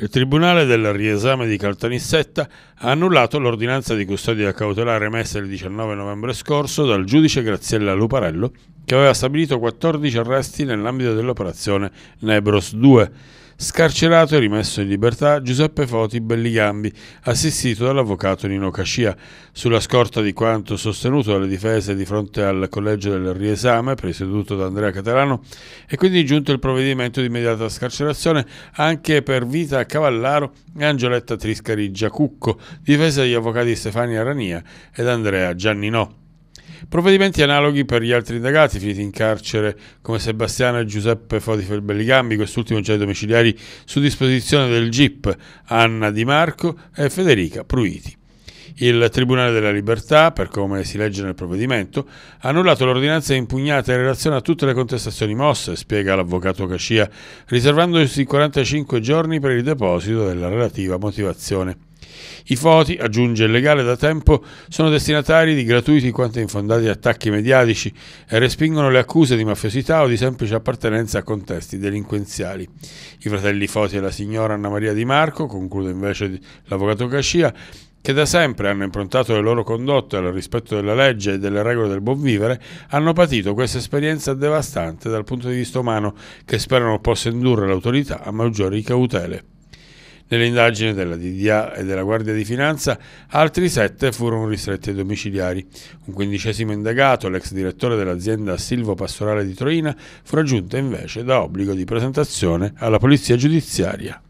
Il Tribunale del riesame di Caltanissetta ha annullato l'ordinanza di custodia cautelare emessa il 19 novembre scorso dal giudice Graziella Luparello, che aveva stabilito 14 arresti nell'ambito dell'operazione Nebros 2. Scarcerato e rimesso in libertà Giuseppe Foti Belligambi, assistito dall'avvocato Nino Cascia. Sulla scorta di quanto sostenuto dalle difese di fronte al collegio del riesame, presieduto da Andrea Catalano, è quindi giunto il provvedimento di immediata scarcerazione anche per Vita Cavallaro e Angioletta Triscari Giacucco, difesa degli avvocati Stefania Rania ed Andrea Gianninò. Provvedimenti analoghi per gli altri indagati finiti in carcere come Sebastiano e Giuseppe Fodifer Belligambi, quest'ultimo già ai domiciliari su disposizione del GIP, Anna Di Marco e Federica Pruiti. Il Tribunale della Libertà, per come si legge nel provvedimento, ha annullato l'ordinanza impugnata in relazione a tutte le contestazioni mosse, spiega l'avvocato Cascia, riservandosi 45 giorni per il deposito della relativa motivazione. I foti, aggiunge il legale da tempo, sono destinatari di gratuiti quanto infondati attacchi mediatici e respingono le accuse di mafiosità o di semplice appartenenza a contesti delinquenziali. I fratelli Foti e la signora Anna Maria Di Marco, conclude invece l'avvocato Cascia, che da sempre hanno improntato le loro condotte al rispetto della legge e delle regole del buon vivere, hanno patito questa esperienza devastante dal punto di vista umano che sperano possa indurre l'autorità a maggiori cautele. Nell'indagine della DDA e della Guardia di Finanza altri sette furono ristretti ai domiciliari. Un quindicesimo indagato, l'ex direttore dell'azienda Silvo Pastorale di Troina, fu raggiunto invece da obbligo di presentazione alla polizia giudiziaria.